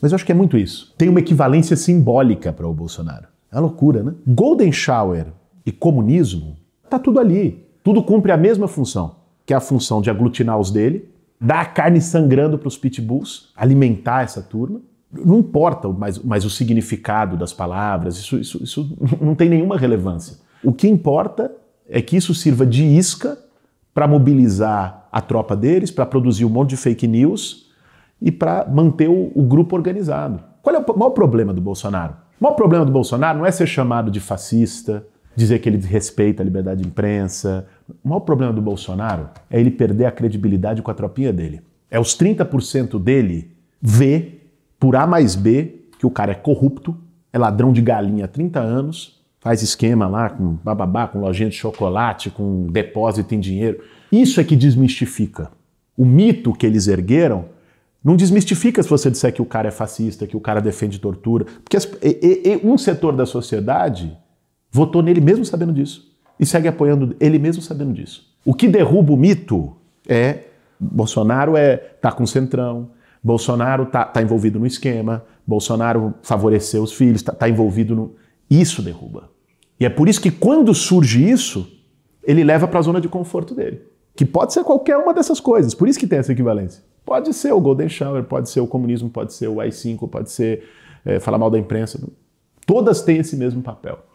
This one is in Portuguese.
Mas eu acho que é muito isso. Tem uma equivalência simbólica para o Bolsonaro. É uma loucura, né? Golden Shower e comunismo tá tudo ali. Tudo cumpre a mesma função, que é a função de aglutinar os dele, dar a carne sangrando para os pitbulls, alimentar essa turma. Não importa mais, mais o significado das palavras, isso, isso, isso não tem nenhuma relevância. O que importa é que isso sirva de isca para mobilizar a tropa deles, para produzir um monte de fake news e para manter o, o, grupo organizado. Qual é o maior problema do Bolsonaro? O maior problema do Bolsonaro não é ser chamado de fascista, dizer que ele desrespeita a liberdade de imprensa. O maior problema do Bolsonaro é ele perder a credibilidade com a tropinha dele. É os 30% dele ver, por A mais B, que o cara é corrupto, é ladrão de galinha há 30 anos, faz esquema lá com bababá, com lojinha de chocolate, com depósito em dinheiro. Isso é que desmistifica. O mito que eles ergueram não desmistifica se você disser que o cara é fascista, que o cara defende tortura, porque as, e, e, um setor da sociedade votou nele mesmo sabendo disso e segue apoiando ele mesmo sabendo disso. O que derruba o mito é Bolsonaro é tá com centrão, Bolsonaro tá, tá envolvido no esquema, Bolsonaro favoreceu os filhos, tá, tá envolvido no isso derruba. E é por isso que quando surge isso, ele leva para a zona de conforto dele, que pode ser qualquer uma dessas coisas. Por isso que tem essa equivalência. Pode ser o Golden Shower, pode ser o comunismo, pode ser o AI-5, pode ser é, falar mal da imprensa. Todas têm esse mesmo papel.